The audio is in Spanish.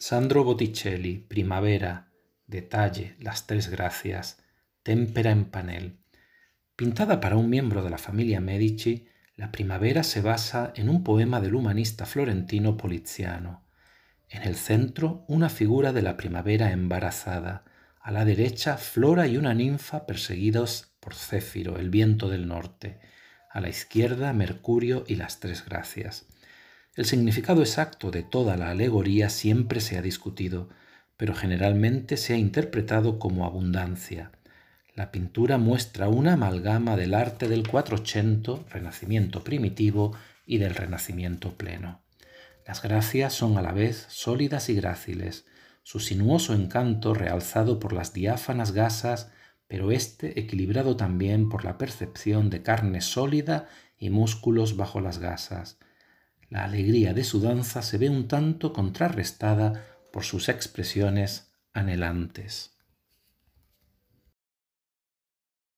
Sandro Botticelli, Primavera, Detalle, Las Tres Gracias, Témpera en panel. Pintada para un miembro de la familia Medici, la primavera se basa en un poema del humanista florentino Poliziano. En el centro, una figura de la primavera embarazada. A la derecha, Flora y una ninfa perseguidos por Céfiro, el viento del norte. A la izquierda, Mercurio y las tres gracias. El significado exacto de toda la alegoría siempre se ha discutido, pero generalmente se ha interpretado como abundancia. La pintura muestra una amalgama del arte del 400, renacimiento primitivo, y del renacimiento pleno. Las gracias son a la vez sólidas y gráciles, su sinuoso encanto realzado por las diáfanas gasas, pero este equilibrado también por la percepción de carne sólida y músculos bajo las gasas, la alegría de su danza se ve un tanto contrarrestada por sus expresiones anhelantes.